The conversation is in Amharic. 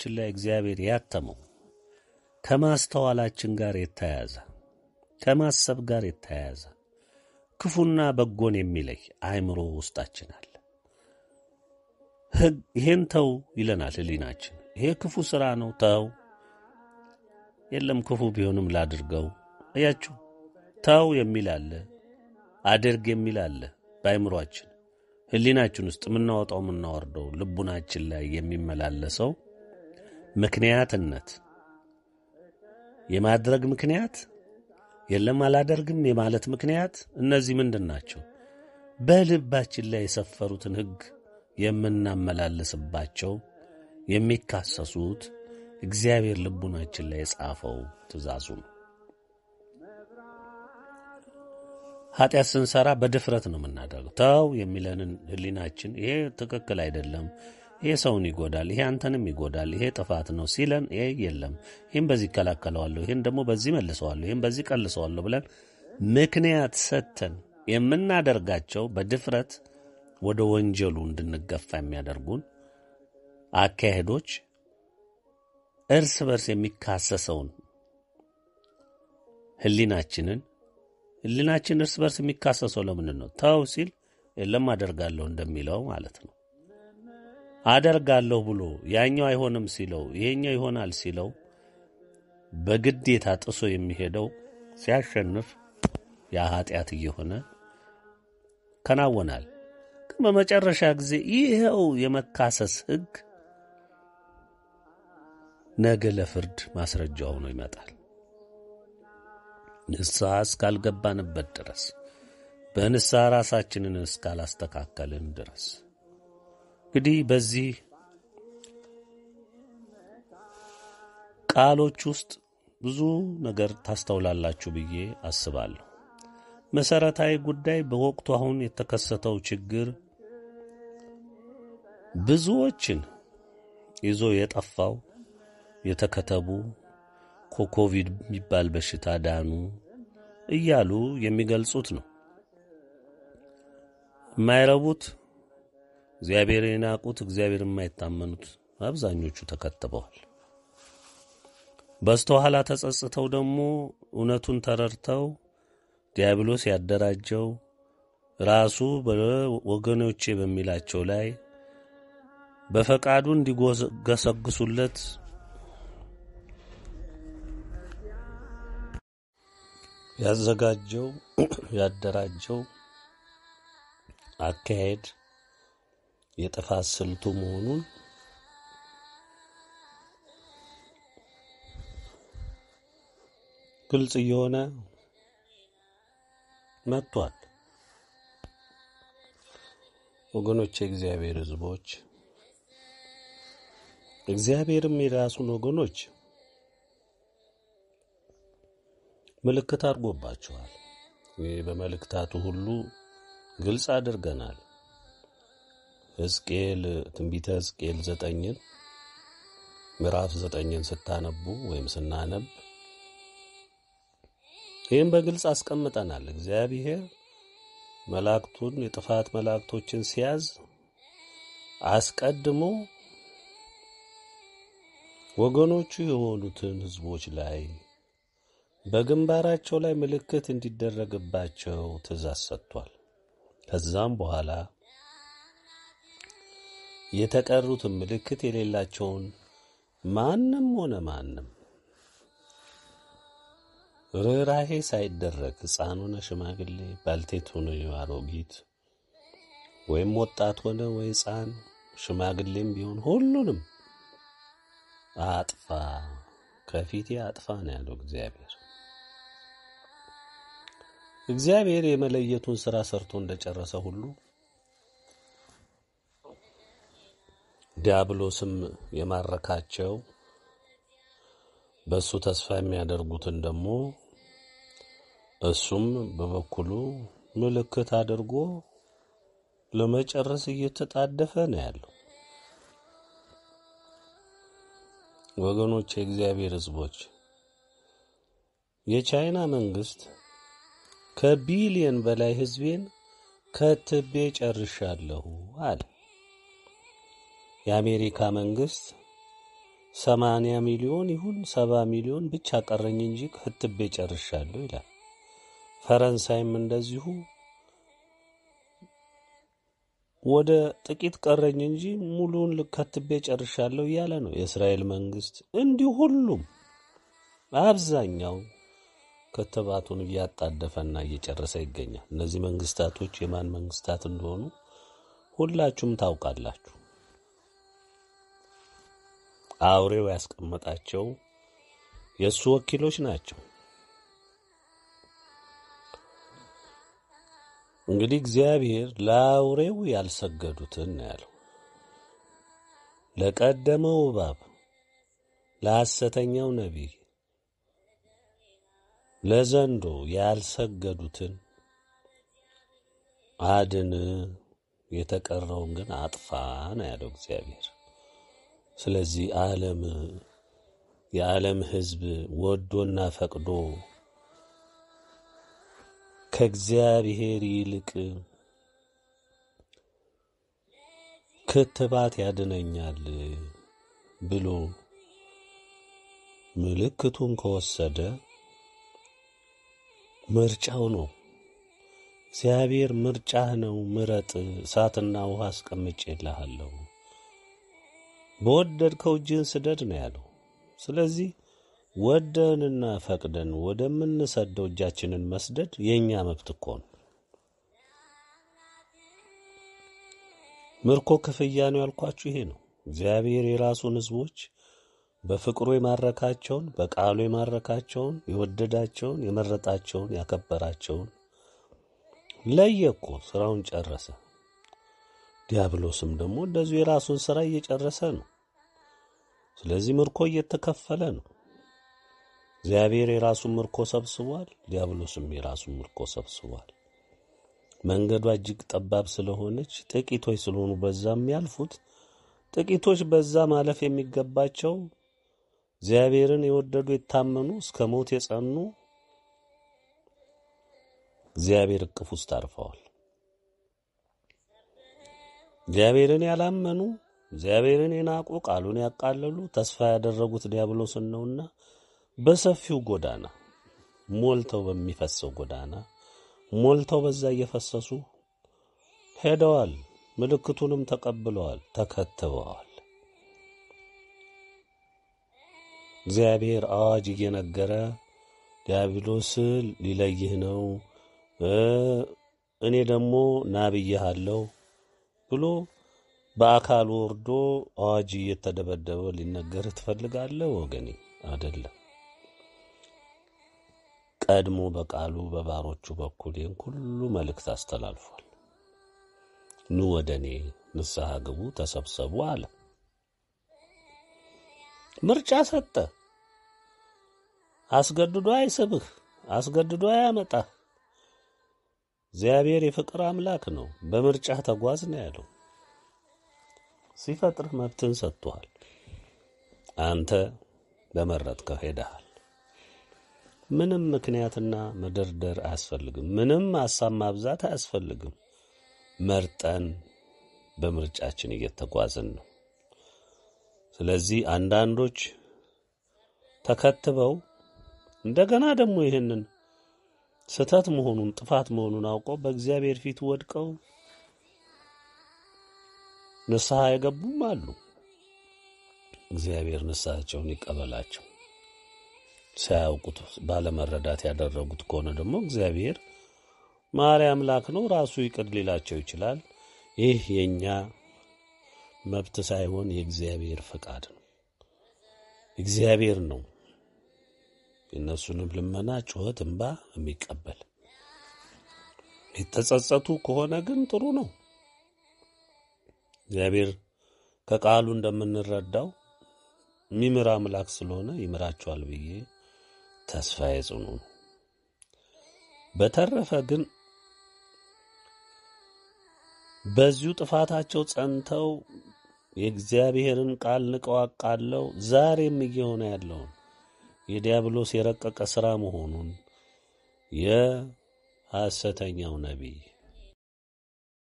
ችን ላይ እግዚአብሔር ያተመው ከማስተዋላችን ጋር የተያያዘ ከማሰብ ጋር የተያያዘ ክፉና በጎን የሚለይ አእምሮ ውስጣችን አለ። ይሄን ተው ይለናል ህሊናችን ይሄ ክፉ ሥራ ነው፣ ተው የለም ክፉ ቢሆንም ላድርገው። እያችሁ ተው የሚል አለ፣ አድርግ የሚል አለ። በአእምሯችን ህሊናችን ውስጥ የምናወጣው የምናወርደው ልቡናችን ላይ የሚመላለሰው ምክንያትነት የማድረግ ምክንያት የለም አላደርግም የማለት ምክንያት እነዚህ ምንድን ናቸው? በልባችን ላይ የሰፈሩትን ሕግ የምናመላልስባቸው የሚካሰሱት እግዚአብሔር ልቡናችን ላይ የጻፈው ትእዛዙ ነው። ኃጢአት ስንሠራ በድፍረት ነው የምናደርገው። ተው የሚለንን ህሊናችን ይሄ ትክክል አይደለም ይሄ ሰውን ይጎዳል፣ ይሄ አንተንም ይጎዳል፣ ይሄ ጥፋት ነው ሲለን ይሄ የለም ይህም በዚህ ይከላከለዋለሁ፣ ይህን ደግሞ በዚህ መልሰዋለሁ፣ ይህም በዚህ ቀልሰዋለሁ ብለን ምክንያት ሰጥተን የምናደርጋቸው በድፍረት ወደ ወንጀሉ እንድንገፋ የሚያደርጉን አካሄዶች እርስ በርስ የሚካሰሰውን ህሊናችንን ህሊናችን እርስ በርስ የሚካሰሰው ለምንድን ነው? ተው ሲል የለም አደርጋለሁ እንደሚለው ማለት ነው። አደርጋለሁ ብሎ ያኛው አይሆንም ሲለው ይሄኛው ይሆናል ሲለው በግዴታ ጥሶ የሚሄደው ሲያሸንፍ ያ ኃጢአት እየሆነ ከናወናል። ግን በመጨረሻ ጊዜ ይኸው የመካሰስ ሕግ ነገ ለፍርድ ማስረጃ ሆኖ ይመጣል። ንስሐ እስካልገባንበት ድረስ በንስሐ ራሳችንን እስካላስተካከልን ድረስ እንግዲህ በዚህ ቃሎች ውስጥ ብዙ ነገር ታስተውላላችሁ ብዬ አስባለሁ። መሰረታዊ ጉዳይ በወቅቱ አሁን የተከሰተው ችግር ብዙዎችን ይዞ የጠፋው የተከተቡ ኮኮቪድ የሚባል በሽታ ዳኑ እያሉ የሚገልጹት ነው የማይረቡት እግዚአብሔር የናቁት እግዚአብሔር የማይታመኑት አብዛኞቹ ተከትበዋል። በስተኋላ ተጸጽተው ደግሞ እውነቱን ተረድተው ዲያብሎስ ያደራጀው ራሱ በወገኖቼ በሚላቸው ላይ በፈቃዱ እንዲጎሰግሱለት ያዘጋጀው ያደራጀው አካሄድ የጥፋት ስልቱ መሆኑን ግልጽ እየሆነ መጥቷል። ወገኖች፣ የእግዚአብሔር ሕዝቦች እግዚአብሔርም የራሱን ወገኖች ምልክት አድርጎባቸዋል። ይህ በመልእክታቱ ሁሉ ግልጽ አድርገናል። ሕዝቅኤል ትንቢተ ሕዝቅኤል ዘጠኝን ምዕራፍ ዘጠኝን ስታነቡ ወይም ስናነብ ይህም በግልጽ አስቀምጠናል። እግዚአብሔር መላእክቱን የጥፋት መላእክቶችን ሲያዝ አስቀድሞ ወገኖቹ የሆኑትን ሕዝቦች ላይ በግንባራቸው ላይ ምልክት እንዲደረግባቸው ትእዛዝ ሰጥቷል። ከዛም በኋላ የተቀሩትን ምልክት የሌላቸውን ማንም ሆነ ማንም ርኅራሄ ሳይደረግ ሕፃን ሆነ ሽማግሌ፣ ባልቴት ሆነ አሮጊት፣ ወይም ወጣት ሆነ ወይ ሕፃን ሽማግሌም ቢሆን ሁሉንም አጥፋ፣ ከፊቴ አጥፋ ነው ያለው እግዚአብሔር። እግዚአብሔር የመለየቱን ሥራ ሰርቶ እንደጨረሰ ሁሉ ዲያብሎስም የማረካቸው በእሱ ተስፋ የሚያደርጉትን ደግሞ እሱም በበኩሉ ምልክት አድርጎ ለመጨረስ እየተጣደፈ ነው ያለው። ወገኖች፣ የእግዚአብሔር ሕዝቦች የቻይና መንግስት ከቢሊየን በላይ ሕዝቤን ከትቤ ጨርሻለሁ አለ። የአሜሪካ መንግስት ሰማንያ ሚሊዮን ይሁን ሰባ ሚሊዮን ብቻ ቀረኝ እንጂ ህትቤ ጨርሻለሁ ይላል። ፈረንሳይም እንደዚሁ ወደ ጥቂት ቀረኝ እንጂ ሙሉውን ልከትቤ ጨርሻለሁ እያለ ነው የእስራኤል መንግስት። እንዲሁ ሁሉም አብዛኛው ክትባቱን እያጣደፈና እየጨረሰ ይገኛል። እነዚህ መንግስታቶች የማን መንግስታት እንደሆኑ ሁላችሁም ታውቃላችሁ። አውሬው ያስቀመጣቸው የእሱ ወኪሎች ናቸው። እንግዲህ እግዚአብሔር ለአውሬው ያልሰገዱትን ነው ያለው። ለቀደመው እባብ፣ ለሐሰተኛው ነቢይ፣ ለዘንዶ ያልሰገዱትን አድን፣ የተቀረውን ግን አጥፋ ነው ያለው እግዚአብሔር። ስለዚህ ዓለም የዓለም ሕዝብ ወዶና ፈቅዶ ከእግዚአብሔር ይልቅ ክትባት ያድነኛል ብሎ ምልክቱን ከወሰደ ምርጫው ነው። እግዚአብሔር ምርጫህ ነው፣ ምረጥ፣ እሳትና ውሃ አስቀምጬልሃለሁ። በወደድከው እጅህን ስደድ ነው ያለው። ስለዚህ ወደንና ፈቅደን ወደምንሰደው እጃችንን መስደድ የእኛ መብት እኮ ነው። ምርኮ ክፍያ ነው ያልኳችሁ ይሄ ነው። እግዚአብሔር የራሱን ሕዝቦች በፍቅሩ የማረካቸውን፣ በቃሉ የማረካቸውን፣ የወደዳቸውን፣ የመረጣቸውን፣ ያከበራቸውን ለየ እኮ ስራውን ጨረሰ። ዲያብሎስም ደግሞ እንደዚሁ የራሱን ስራ እየጨረሰ ነው። ስለዚህ ምርኮ እየተከፈለ ነው። እግዚአብሔር የራሱን ምርኮ ሰብስቧል፣ ዲያብሎስም የራሱን ምርኮ ሰብስቧል። መንገዷ እጅግ ጠባብ ስለሆነች ጥቂቶች ስለሆኑ በዛ የሚያልፉት ጥቂቶች በዛ ማለፍ የሚገባቸው እግዚአብሔርን የወደዱ የታመኑ እስከ ሞት የጸኑ እግዚአብሔር እቅፍ ውስጥ አርፈዋል። እግዚአብሔርን ያላመኑ እግዚአብሔርን የናቁ ቃሉን ያቃለሉ ተስፋ ያደረጉት ዲያብሎስን ነውና በሰፊው ጎዳና ሞልተው በሚፈሰው ጎዳና ሞልተው በዛ እየፈሰሱ ሄደዋል። ምልክቱንም ተቀብለዋል፣ ተከትበዋል። እግዚአብሔር አዋጅ እየነገረ ዲያብሎስ ሊለይህ ነው፣ እኔ ደግሞ ና አለው። ብሎ በአካል ወርዶ አዋጅ እየተደበደበ ሊነገር ትፈልጋለህ ወገኔ? አይደለም። ቀድሞ በቃሉ በባሮቹ በኩል ይህን ሁሉ መልእክት አስተላልፏል። ኑ ወደ እኔ ንስሐ ግቡ፣ ተሰብሰቡ አለ። ምርጫ ሰጠ። አስገድዶ አይስብህ፣ አስገድዶ አያመጣህ። እግዚአብሔር የፍቅር አምላክ ነው፣ በምርጫ ተጓዝ ነው ያለው። ሲፈጥርህ መብትን ሰጥቷል። አንተ በመረጥከው ሄደሃል። ምንም ምክንያትና መደርደር አያስፈልግም። ምንም ሀሳብ ማብዛት አያስፈልግም። መርጠን በምርጫችን እየተጓዝን ነው። ስለዚህ አንዳንዶች ተከትበው እንደገና ደግሞ ይህንን ስህተት መሆኑን ጥፋት መሆኑን አውቀው በእግዚአብሔር ፊት ወድቀው ንስሐ የገቡም አሉ። እግዚአብሔር ንስሐቸውን ይቀበላቸው። ሳያውቁት ባለመረዳት ያደረጉት ከሆነ ደግሞ እግዚአብሔር ማርያም አምላክ ነው፣ ራሱ ይቅር ሊላቸው ይችላል። ይህ የእኛ መብት ሳይሆን የእግዚአብሔር ፈቃድ ነው። እግዚአብሔር ነው የእነሱንም ልመና፣ ጩኸት፣ እንባ የሚቀበል የተጸጸቱ ከሆነ ግን ጥሩ ነው። እግዚአብሔር ከቃሉ እንደምንረዳው የሚምር አምላክ ስለሆነ ይምራቸዋል ብዬ ተስፋ የጽኑ ነው። በተረፈ ግን በዚሁ ጥፋታቸው ጸንተው የእግዚአብሔርን ቃል ንቀው አቃለው ዛሬም እየሆነ ያለውን የዲያብሎስ የረቀቀ ሥራ መሆኑን የሐሰተኛው ነቢይ